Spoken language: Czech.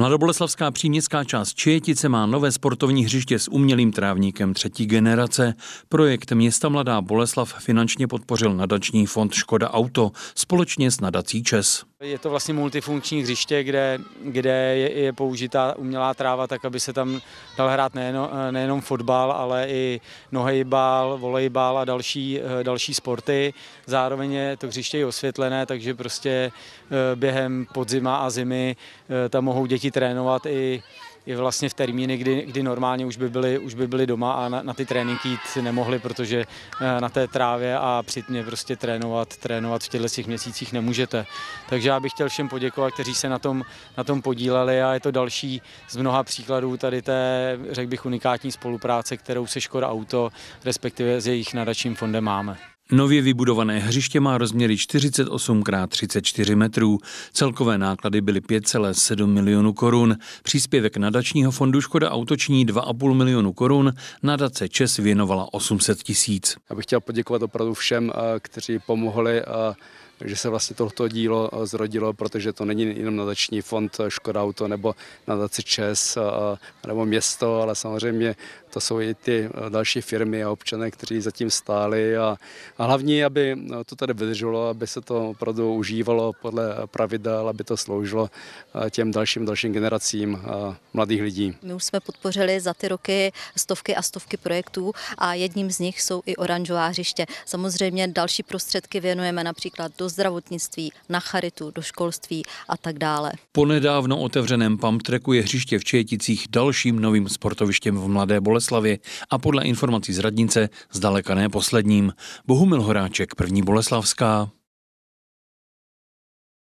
Mladoboleslavská příměstská část Čietice má nové sportovní hřiště s umělým trávníkem třetí generace. Projekt Města Mladá Boleslav finančně podpořil nadační fond Škoda Auto společně s nadací Čes. Je to vlastně multifunkční hřiště, kde, kde je, je použitá umělá tráva, tak aby se tam dal hrát nejenom, nejenom fotbal, ale i nohejbal, volejbal a další, eh, další sporty. Zároveň je to hřiště i osvětlené, takže prostě eh, během podzima a zimy eh, tam mohou děti trénovat i i vlastně v termíny, kdy, kdy normálně už by, byli, už by byli doma a na, na ty tréninky jít nemohli, protože eh, na té trávě a při tmě prostě trénovat, trénovat v těchto těch měsících nemůžete. Takže já bych chtěl všem poděkovat, kteří se na tom, na tom podíleli a je to další z mnoha příkladů tady té, řekl bych, unikátní spolupráce, kterou se Škoda Auto, respektive s jejich nadačním fondem máme. Nově vybudované hřiště má rozměry 48 x 34 metrů. Celkové náklady byly 5,7 milionů korun. Příspěvek nadačního fondu Škoda Autoční 2,5 milionu korun. Nadace Čes věnovala 800 tisíc. Já bych chtěl poděkovat opravdu všem, eh, kteří pomohli eh, že se vlastně tohoto dílo eh, zrodilo, protože to není jenom nadační fond eh, Škoda Auto nebo nadaci ČES eh, nebo město, ale samozřejmě to jsou i ty další firmy a občané, kteří zatím stáli. A, a hlavní, aby to tady vydrželo, aby se to opravdu užívalo podle pravidel, aby to sloužilo těm dalším, dalším generacím mladých lidí. My už jsme podpořili za ty roky stovky a stovky projektů a jedním z nich jsou i oranžová hřiště. Samozřejmě další prostředky věnujeme například do zdravotnictví, na charitu, do školství a tak dále. Po nedávno otevřeném pamtreku je hřiště v Četicích dalším novým sportovištěm v Mladé Boleslavě a podle informací z radnice zdaleka ne posledním. Bohumil Horáček, první Boleslavská.